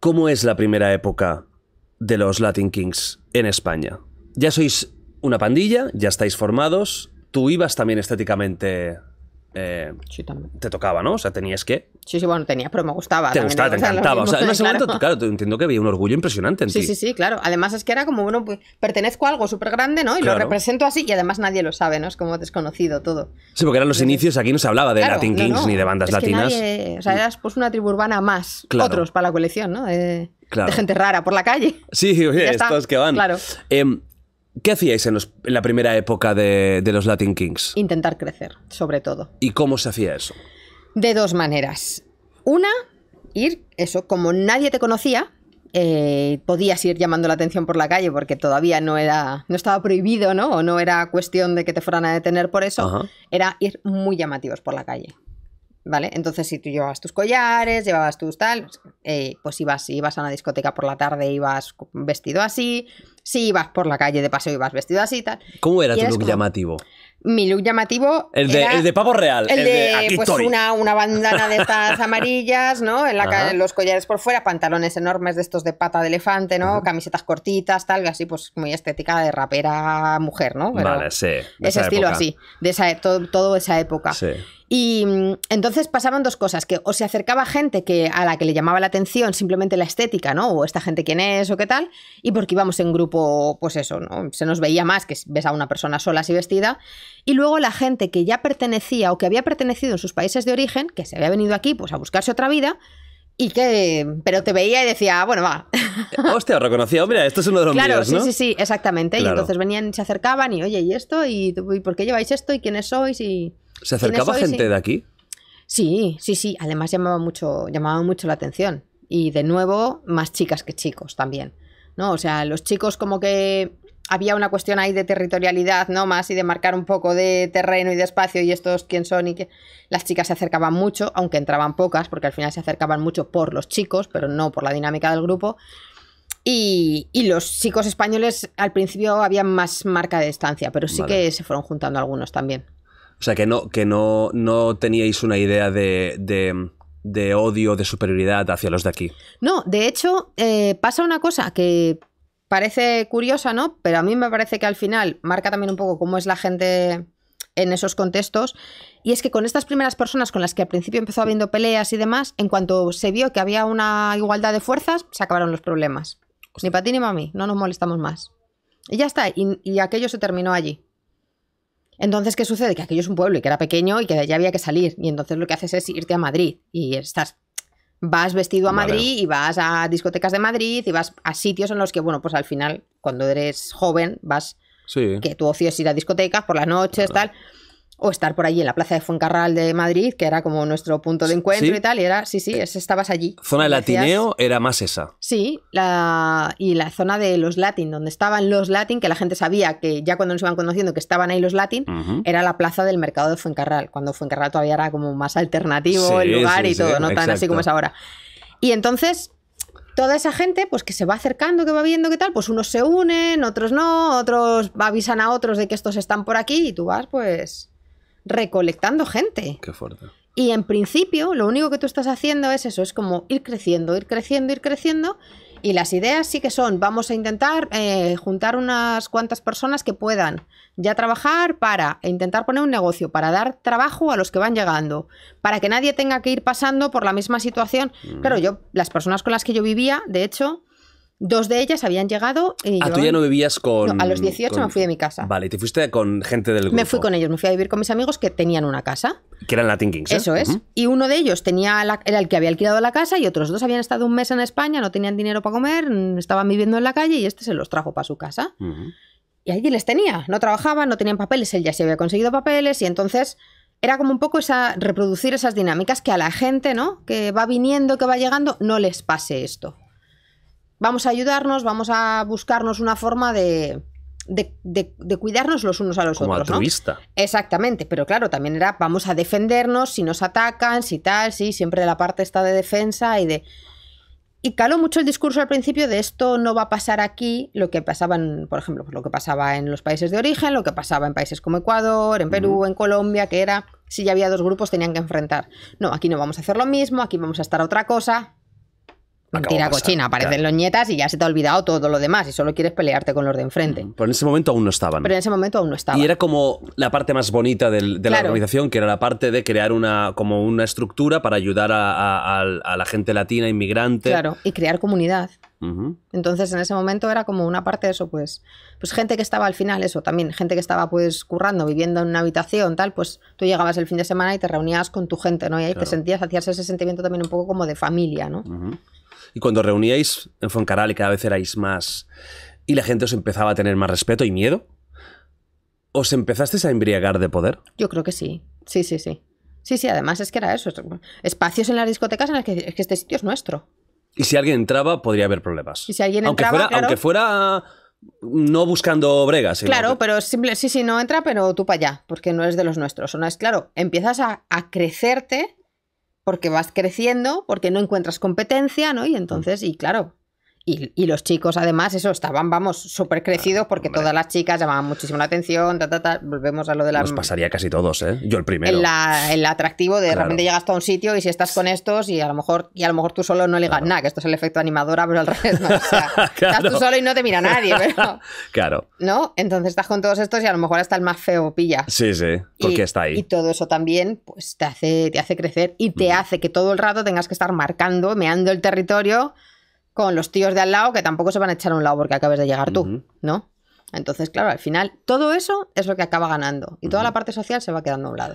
¿Cómo es la primera época de los Latin Kings en España? Ya sois una pandilla, ya estáis formados. Tú ibas también estéticamente eh, te tocaba, ¿no? O sea, tenías que... Sí, sí, bueno, tenías, pero me gustaba. Te gustaba, te encantaba. O sea, en ese claro. momento, claro, entiendo que había un orgullo impresionante en sí, ti. Sí, sí, sí, claro. Además es que era como, bueno, pues, pertenezco a algo súper grande, ¿no? Y lo represento así y además nadie lo sabe, ¿no? Es como desconocido todo. Sí, porque eran los inicios, aquí no se hablaba de Latin Kings ni de bandas es latinas. Que o sea, mm. eras pues una tribu urbana más, otros para la colección, ¿no? de gente rara por la calle. Sí, oye, estos que van. Claro. Em, ¿Qué hacíais en, la primera época de, los Latin Kings? Intentar crecer, sobre todo. ¿Y cómo se hacía eso? De dos maneras. Una, ir, eso, como nadie te conocía, eh, podías ir llamando la atención por la calle porque todavía no era no estaba prohibido, ¿no? O no era cuestión de que te fueran a detener por eso. Era ir muy llamativos por la calle. ¿Vale? Entonces, si tú llevabas tus collares, llevabas tus tal, eh, pues ibas, ibas a una discoteca por la tarde, ibas vestido así, Sí, ibas por la calle de paseo y vas vestido así tal. ¿Cómo era tu look llamativo? Mi look llamativo. El de, el de pavo real. El, de, pues Una, una, bandana de estas amarillas, ¿no? En la los collares por fuera, pantalones enormes de estos de pata de elefante, ¿no? Camisetas cortitas, tal, así, pues muy estética de rapera mujer, ¿no? vale, sí. Ese estilo así, de esa, e- todo, todo esa época. Sí. Y mm, entonces pasaban dos cosas, que o se acercaba gente que, a la que le llamaba la atención simplemente la estética, ¿no? O esta gente quién es o qué tal, y porque íbamos en grupo, pues eso, ¿no? Se nos veía más que ves a una persona sola así vestida. Y luego la gente que ya pertenecía o que había pertenecido en sus países de origen, que se había venido aquí pues a buscarse otra vida, y que, pero te veía y decía, ah, bueno, va. Eh, hostia, reconocía, mira, esto es uno de los claro, míos, ¿no? sí, sí, sí, exactamente. Y entonces venían, y se acercaban y, oye, ¿y esto? ¿Y, ¿Y por qué lleváis esto? ¿Y quiénes sois? Y... ¿Se acercaba gente de aquí? Sí, sí, sí. Además llamaba mucho, llamaba mucho la atención. Y de nuevo, más chicas que chicos también. ¿No? O sea, los chicos como que había una cuestión ahí de territorialidad, ¿no? Más y de marcar un poco de terreno y de espacio y estos quién son y que las chicas se acercaban mucho, aunque entraban pocas, porque al final se acercaban mucho por los chicos, pero no por la dinámica del grupo. Y, los chicos españoles al principio había más marca de distancia, pero sí que se fueron juntando algunos también. O sea, que no, que no, no teníais una idea de, odio, de superioridad hacia los de aquí. No, de hecho, eh, pasa una cosa que parece curiosa, ¿no? Pero a mí me parece que al final marca también un poco cómo es la gente en esos contextos. Y es que con estas primeras personas con las que al principio empezó habiendo peleas y demás, en cuanto se vio que había una igualdad de fuerzas, se acabaron los problemas. Ni para ti ni para mí, no nos molestamos más. Y ya está, y aquello se terminó allí. Entonces, ¿qué sucede? Que aquello es un pueblo y que era pequeño y que de había que salir. Y entonces lo que haces es irte a Madrid y estás. Vas vestido a Madrid y vas a discotecas de Madrid y vas a sitios en los que, bueno, pues al final, cuando eres joven, vas. Que tu ocio es ir a discotecas por las noches, tal o estar por allí en la plaza de Fuencarral de Madrid, que era como nuestro punto de encuentro y tal, y era, sí, sí, estabas allí. Zona de latineo era más esa. Sí, la, y la zona de los latin, donde estaban los latin, que la gente sabía que ya cuando nos iban conociendo que estaban ahí los latin, era la plaza del mercado de Fuencarral, cuando Fuencarral todavía era como más alternativo el lugar y todo, no tan así como es ahora. Y entonces toda esa gente, pues que se va acercando, que va viendo qué tal, pues unos se unen, otros no, otros avisan a otros de que estos están por aquí y tú vas, pues recolectando gente. Qué fuerte. Y en principio, lo único que tú estás haciendo es eso, es como ir creciendo, ir creciendo, ir creciendo. Y las ideas sí que son, vamos a intentar eh, juntar unas cuantas personas que puedan ya trabajar para intentar poner un negocio, para dar trabajo a los que van llegando, para que nadie tenga que ir pasando por la misma situación. Mm. Claro, yo, las personas con las que yo vivía, de hecho, Dos de ellas habían llegado y... Ah, tú ya no vivías con... a los 18 me fui de mi casa. Vale, ¿y te fuiste con gente del grupo? Me fui con ellos, me fui a vivir con mis amigos que tenían una casa. Que eran Latin Kings, ¿eh? Eso es. Y uno de ellos tenía era el que había alquilado la casa y otros dos habían estado un mes en España, no tenían dinero para comer, estaban viviendo en la calle y este se los trajo para su casa. Y allí les tenía, no trabajaban, no tenían papeles, él ya se había conseguido papeles y entonces era como un poco esa reproducir esas dinámicas que a la gente, ¿no? Que va viniendo, que va llegando, no les pase esto vamos a ayudarnos, vamos a buscarnos una forma de, cuidarnos los unos a los Como otros. altruista. Exactamente, pero claro, también era vamos a defendernos si nos atacan, si tal, sí, si siempre la parte está de defensa y de... Y caló mucho el discurso al principio de esto no va a pasar aquí, lo que pasaba, por ejemplo, pues lo que pasaba en los países de origen, lo que pasaba en países como Ecuador, en Perú, en Colombia, que era, si ya había dos grupos tenían que enfrentar. No, aquí no vamos a hacer lo mismo, aquí vamos a estar otra cosa, Mentira cochina, aparecen los nietas y ya se te ha olvidado todo lo demás y solo quieres pelearte con los de enfrente. Mm, pero en ese momento aún no estaban. Pero en ese momento aún no estaban. Y era como la parte más bonita de la organización, que era la parte de crear una, como una estructura para ayudar a, la gente latina, inmigrante. Claro, y crear comunidad. Entonces en ese momento era como una parte de eso, pues, pues gente que estaba al final, eso también, gente que estaba pues currando, viviendo en una habitación, tal, pues tú llegabas el fin de semana y te reunías con tu gente, ¿no? Y ahí te sentías, hacías ese sentimiento también un poco como de familia, ¿no? Y cuando reuníais en Foncaral y cada vez erais más y la gente os empezaba a tener más respeto y miedo, ¿os empezasteis a embriagar de poder? Yo creo que sí. Sí, sí, sí. Sí, sí, además es que era eso. Espacios en las discotecas en las que, este sitio es nuestro. Y si alguien entraba, podría haber problemas. Y si alguien aunque entraba, fuera, aunque fuera no buscando bregas. Claro, pero simple, sí, sí, no entra, pero tú para allá, porque no es de los nuestros. No es, claro, empiezas a, crecerte porque vas creciendo, porque no encuentras competencia, ¿no? Y mm. entonces, y claro, y, los chicos, además, eso estaban, vamos, súper crecidos ah, porque todas las chicas llamaban muchísimo la atención. Ta, ta, ta. Volvemos a lo de la. Nos pasaría casi todos, ¿eh? Yo el primero. el atractivo de, realmente de repente llegas a un sitio y si estás con estos y a lo mejor, y a lo mejor tú solo no le digas nada, que esto es el efecto animadora, pero al revés, estás tú solo y no te mira nadie, claro. ¿No? Entonces estás con todos estos y a lo mejor hasta el más feo pilla. Sí, sí, porque está ahí. Y todo eso también, pues te hace, te hace crecer y te hace que todo el rato tengas que estar marcando, meando el territorio con los tíos de al lado que tampoco se van a echar a un lado porque acabes de llegar tú, ¿no? Entonces, claro, al final todo eso es lo que acaba ganando y toda la parte social se va quedando a un lado.